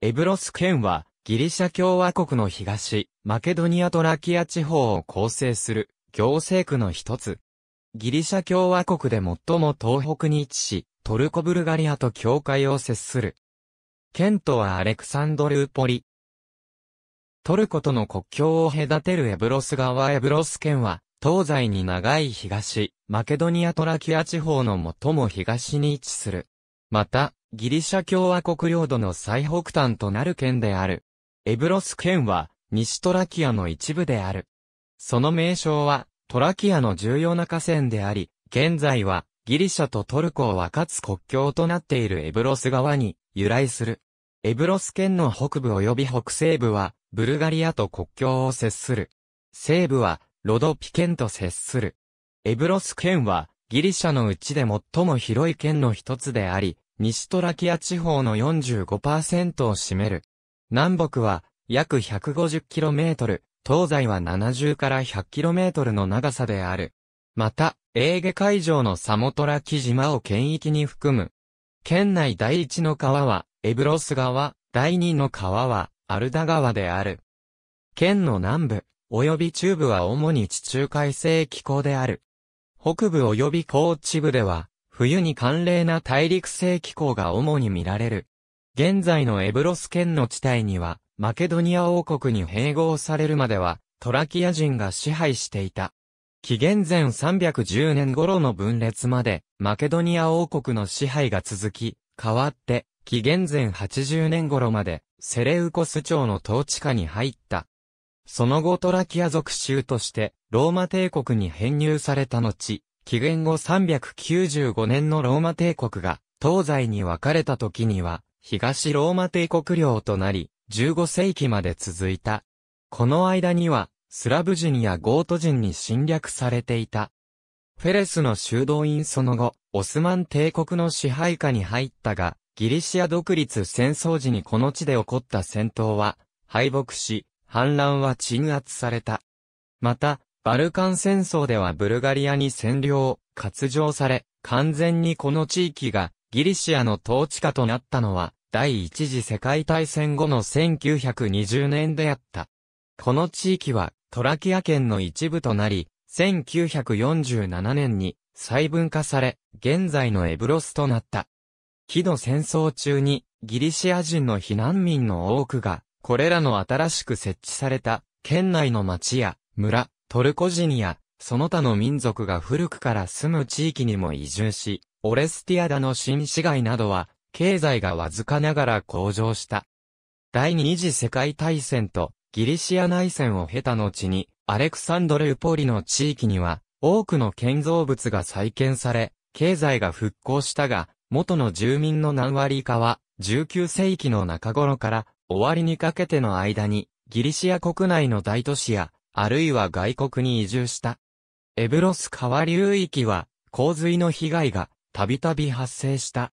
エブロス県は、ギリシャ共和国の東、マケドニアトラキア地方を構成する、行政区の一つ。ギリシャ共和国で最も東北に位置し、トルコブルガリアと境界を接する。県都はアレクサンドルーポリ。トルコとの国境を隔てるエブロス川エブロス県は、東西に長い東、マケドニアトラキア地方の最も東に位置する。また、ギリシャ共和国領土の最北端となる県である。エブロス県は、西トラキアの一部である。その名称は、トラキアの重要な河川であり、現在は、ギリシャとトルコを分かつ国境となっているエブロス川に由来する。エブロス県の北部及び北西部は、ブルガリアと国境を接する。西部は、ロドピ県と接する。エブロス県は、ギリシャのうちで最も広い県の一つであり、西トラキア地方の45%を占める。南北は約 150km、東西は70から 100km の長さである。また、エーゲ海上のサモトラキ島を県域に含む。県内第一の川は、エブロス川、第二の川は、アルダ川である。県の南部、及び中部は主に地中海性気候である。北部及び高地部では、冬に寒冷な大陸性気候が主に見られる。現在のエブロス県の地帯には、マケドニア王国に併合されるまでは、トラキア人が支配していた。紀元前310年頃の分裂まで、マケドニア王国の支配が続き、代わって、紀元前80年頃まで、セレウコス朝の統治下に入った。その後トラキア族州として、ローマ帝国に編入された後、紀元後395年のローマ帝国が東西に分かれた時には東ローマ帝国領となり15世紀まで続いた。この間にはスラブ人やゴート人に侵略されていた。フェレスの修道院その後、オスマン帝国の支配下に入ったが、ギリシア独立戦争時にこの地で起こった戦闘は、敗北し、反乱は鎮圧された。また、バルカン戦争ではブルガリアに占領、割譲され、完全にこの地域がギリシアの統治下となったのは、第一次世界大戦後の1920年であった。この地域はトラキア県の一部となり、1947年に細分化され、現在のエブロスとなった。木の戦争中にギリシア人の避難民の多くが、これらの新しく設置された県内の町や村、トルコ人や、その他の民族が古くから住む地域にも移住し、オレスティアダの新市街などは、経済がわずかながら向上した。第二次世界大戦とギリシア内戦を経た後に、アレクサンドル・ウポリの地域には、多くの建造物が再建され、経済が復興したが、元の住民の何割かは、19世紀の中頃から終わりにかけての間に、ギリシア国内の大都市やあるいは外国に移住した。エブロス川流域は、洪水の被害がたびたび発生した。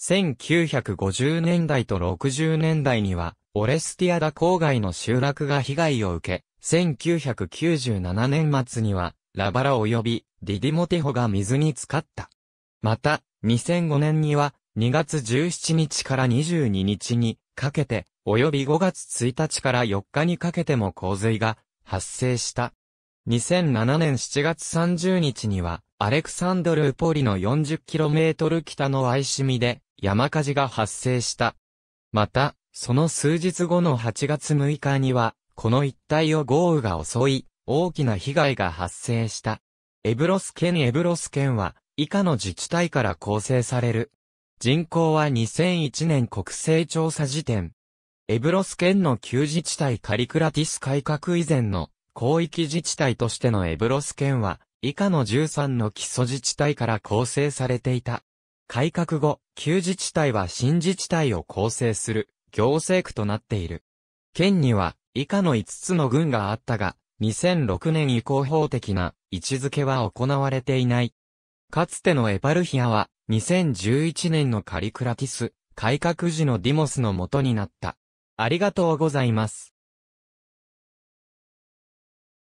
1950年代と60年代には、オレスティアダ郊外の集落が被害を受け、1997年末には、ラバラ及びディディモテホが水に浸かった。また、2005年には、2月17日から22日にかけて、及び5月1日から4日にかけても洪水が発生した。2007年7月30日には、アレクサンドル・ウポリの 40km 北の愛イシミで山火事が発生した。また、その数日後の8月6日には、この一帯を豪雨が襲い、大きな被害が発生した。エブロス県エブロス県は、以下の自治体から構成される。人口は2001年国勢調査時点、エブロス県の旧自治体カリクラティス改革以前の広域自治体としてのエブロス県は、以下の13の基礎自治体から構成されていた。改革後、旧自治体は新自治体を構成する行政区となっている。県には以下の5つの郡があったが、2006年以降法的な位置づけは行われていない。かつてのエパルヒアは2011年のカリクラティス改革時のディモスの元になった。ありがとうございます。